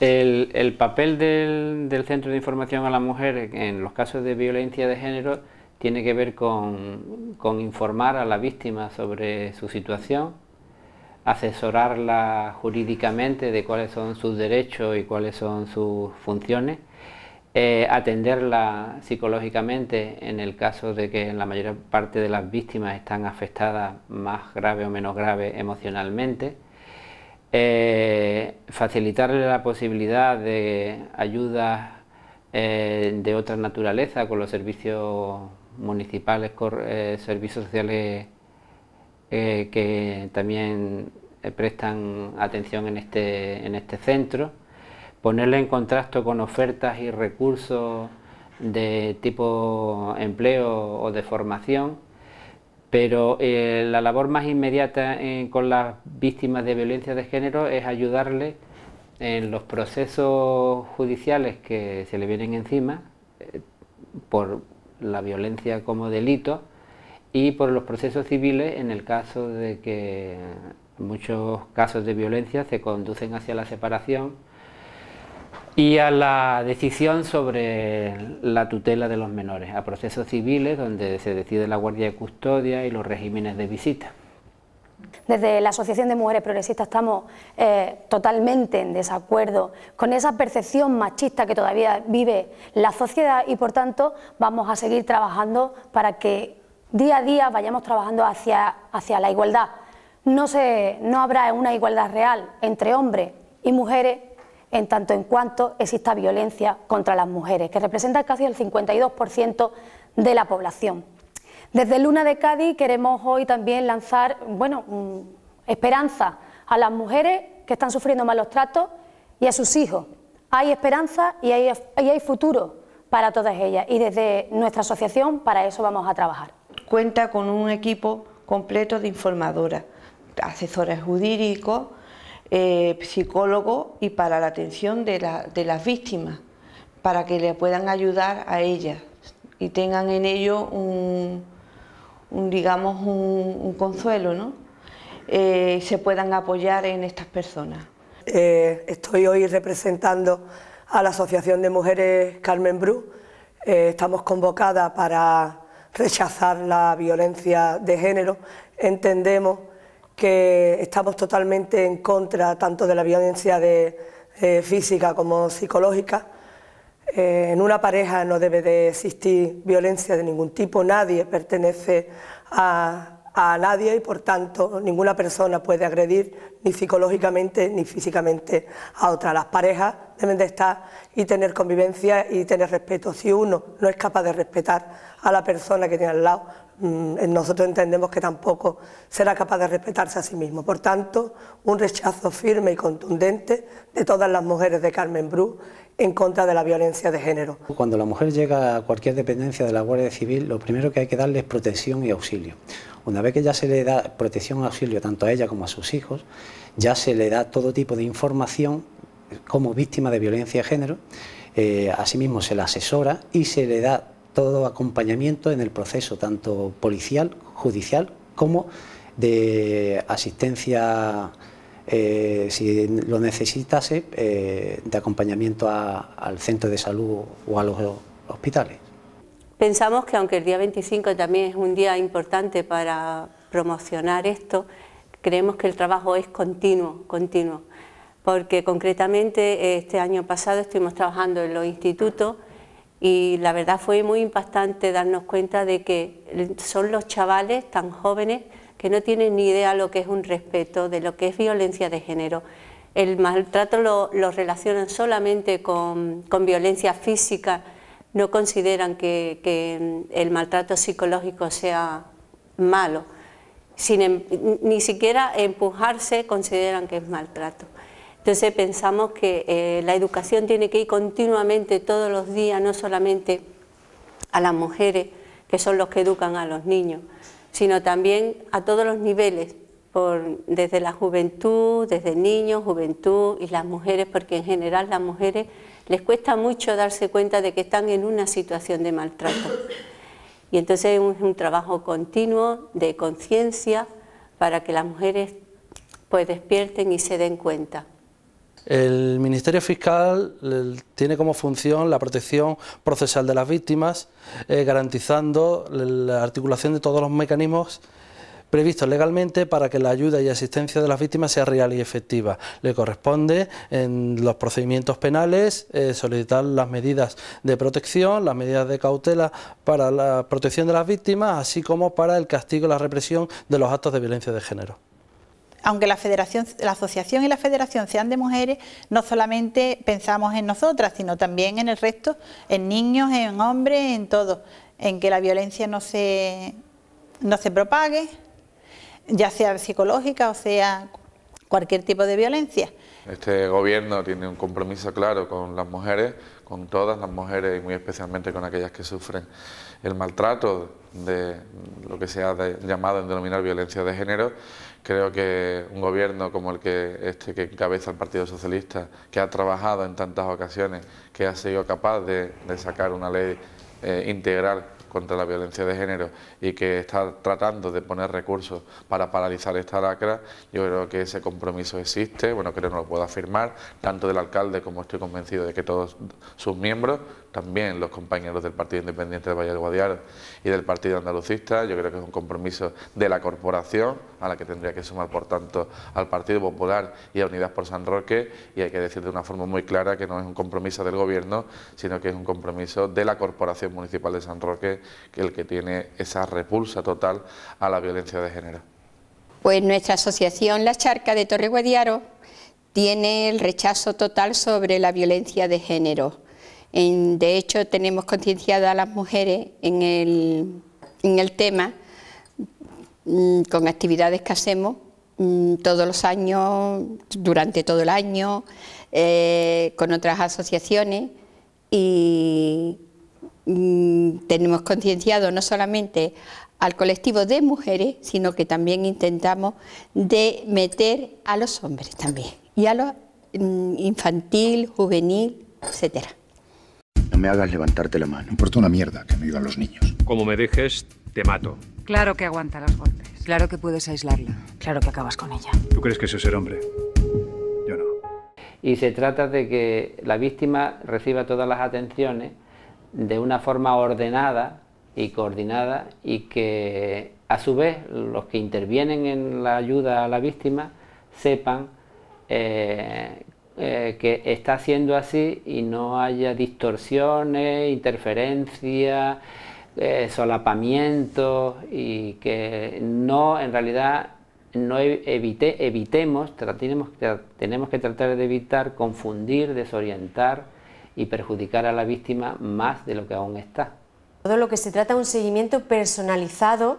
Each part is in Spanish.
El, papel del, Centro de Información a la Mujer en los casos de violencia de género tiene que ver con, informar a la víctima sobre su situación, asesorarla jurídicamente de cuáles son sus derechos y cuáles son sus funciones, eh, atenderla psicológicamente en el caso de que la mayor parte de las víctimas están afectadas más grave o menos grave emocionalmente eh, facilitarle la posibilidad de ayudas eh, de otra naturaleza con los servicios municipales, eh, servicios sociales que también prestan atención en este, en este centro, ponerle en contacto con ofertas y recursos de tipo empleo o de formación pero eh, la labor más inmediata eh, con las víctimas de violencia de género es ayudarle en los procesos judiciales que se le vienen encima eh, por la violencia como delito y por los procesos civiles en el caso de que muchos casos de violencia se conducen hacia la separación y a la decisión sobre la tutela de los menores, a procesos civiles donde se decide la guardia de custodia y los regímenes de visita. Desde la Asociación de Mujeres Progresistas estamos eh, totalmente en desacuerdo con esa percepción machista que todavía vive la sociedad y por tanto vamos a seguir trabajando para que día a día vayamos trabajando hacia, hacia la igualdad. No, se, no habrá una igualdad real entre hombres y mujeres en tanto en cuanto exista violencia contra las mujeres, que representa casi el 52% de la población. Desde Luna de Cádiz queremos hoy también lanzar, bueno, mm, esperanza a las mujeres que están sufriendo malos tratos y a sus hijos. Hay esperanza y hay, y hay futuro para todas ellas y desde nuestra asociación para eso vamos a trabajar. Cuenta con un equipo completo de informadoras, asesores jurídicos, eh, psicólogo y para la atención de, las víctimas, para que le puedan ayudar a ellas y tengan en ello un, digamos, un, consuelo, ¿no? Eh, se puedan apoyar en estas personas. Eh, estoy hoy representando a la Asociación de Mujeres Carmen Bru. estamos convocadas para rechazar la violencia de género. Entendemos que estamos totalmente en contra tanto de la violencia de, eh, física como psicológica. Eh, en una pareja no debe de existir violencia de ningún tipo, nadie pertenece a, a nadie y por tanto ninguna persona puede agredir ni psicológicamente ni físicamente a otra. Las parejas deben de estar y tener convivencia y tener respeto. Si uno no es capaz de respetar a la persona que tiene al lado, mm, nosotros entendemos que tampoco será capaz de respetarse a sí mismo. Por tanto, un rechazo firme y contundente de todas las mujeres de Carmen Bru en contra de la violencia de género. Cuando la mujer llega a cualquier dependencia de la Guardia Civil, lo primero que hay que darle es protección y auxilio. Una vez que ya se le da protección auxilio tanto a ella como a sus hijos, ya se le da todo tipo de información como víctima de violencia de género, eh, asimismo se la asesora y se le da todo acompañamiento en el proceso, tanto policial, judicial, como de asistencia, eh, si lo necesitase, eh, de acompañamiento al centro de salud o a los hospitales. Pensamos que aunque el día 25 también es un día importante para promocionar esto, creemos que el trabajo es continuo, continuo, porque concretamente este año pasado estuvimos trabajando en los institutos y la verdad fue muy impactante darnos cuenta de que son los chavales tan jóvenes que no tienen ni idea lo que es un respeto, de lo que es violencia de género. El maltrato lo, relacionan solamente con violencia física, no consideran que, el maltrato psicológico sea malo. Em, ni siquiera empujarse consideran que es maltrato. Entonces pensamos que eh, la educación tiene que ir continuamente todos los días, no solamente a las mujeres, que son los que educan a los niños, sino también a todos los niveles, desde la juventud, desde niños, juventud y las mujeres, porque en general las mujeres les cuesta mucho darse cuenta de que están en una situación de maltrato. Y entonces es un, trabajo continuo de conciencia para que las mujeres pues despierten y se den cuenta. El Ministerio Fiscal tiene como función la protección procesal de las víctimas, eh, garantizando la articulación de todos los mecanismos ...previsto legalmente para que la ayuda y asistencia de las víctimas sea real y efectiva. Le corresponde en los procedimientos penales eh, solicitar las medidas de protección, las medidas de cautela para la protección de las víctimas, así como para el castigo y la represión de los actos de violencia de género aunque la, federación, la asociación y la federación sean de mujeres, no solamente pensamos en nosotras, sino también en el resto, en niños, en hombres, en todo, en que la violencia no no se propague, ya sea psicológica o sea cualquier tipo de violencia. Este gobierno tiene un compromiso claro con las mujeres, con todas las mujeres y muy especialmente con aquellas que sufren el maltrato de lo que se ha llamado en denominar violencia de género. Creo que un gobierno como el que, este, que encabeza el Partido Socialista, que ha trabajado en tantas ocasiones, que ha sido capaz de, sacar una ley eh, integral contra la violencia de género y que está tratando de poner recursos para paralizar esta lacra, yo creo que ese compromiso existe, bueno, creo que no lo puedo afirmar, tanto del alcalde como estoy convencido de que todos sus miembros, también los compañeros del Partido Independiente de Valle y del Partido Andalucista, yo creo que es un compromiso de la corporación a la que tendría que sumar, por tanto, al Partido Popular y a Unidas por San Roque, y hay que decir de una forma muy clara que no es un compromiso del Gobierno, sino que es un compromiso de la Corporación Municipal de San Roque que el que tiene esa repulsa total a la violencia de género. Pues nuestra asociación La Charca de Torre Guadiaro tiene el rechazo total sobre la violencia de género. de hecho, tenemos concienciada a las mujeres en el, en el tema mm, con actividades que hacemos mm, todos los años, durante todo el año, eh, con otras asociaciones y, Mm, tenemos concienciado no solamente al colectivo de mujeres, sino que también intentamos de meter a los hombres también, y a los mm, infantil, juvenil, etcétera. No me hagas levantarte la mano. ...no importa una mierda que me digan los niños. Como me dejes, te mato. Claro que aguanta las golpes. Claro que puedes aislarla. Claro que acabas con ella. ¿Tú crees que eso es ser hombre? Yo no. Y se trata de que la víctima reciba todas las atenciones de una forma ordenada y coordinada y que a su vez los que intervienen en la ayuda a la víctima sepan eh, eh, que está siendo así y no haya distorsiones, interferencias, eh, solapamientos y que no, en realidad, no e, evite, evitemos, tenemos que tratar de evitar confundir, desorientar y perjudicar a la víctima más de lo que aún está. Todo lo que se trata de un seguimiento personalizado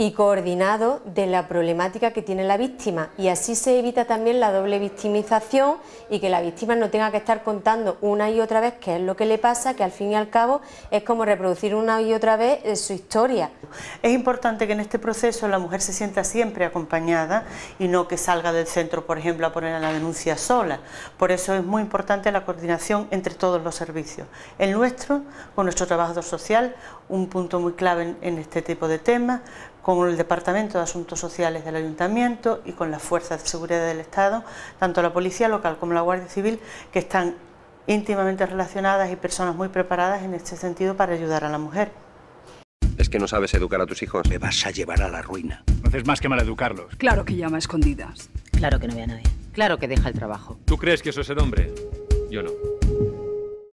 y coordinado de la problemática que tiene la víctima y así se evita también la doble victimización y que la víctima no tenga que estar contando una y otra vez qué es lo que le pasa, que al fin y al cabo es como reproducir una y otra vez eh, su historia. Es importante que en este proceso la mujer se sienta siempre acompañada y no que salga del centro, por ejemplo, a poner a la denuncia sola. Por eso es muy importante la coordinación entre todos los servicios. El nuestro, con nuestro trabajo social, un punto muy clave en este tipo de temas, con el Departamento de Asuntos Sociales del Ayuntamiento y con las Fuerzas de Seguridad del Estado, tanto la Policía Local como la Guardia Civil, que están íntimamente relacionadas y personas muy preparadas en este sentido para ayudar a la mujer. ¿Es que no sabes educar a tus hijos? Me vas a llevar a la ruina. No haces más que educarlos Claro que llama a escondidas. Claro que no ve a nadie. Claro que deja el trabajo. ¿Tú crees que eso es el hombre? Yo no.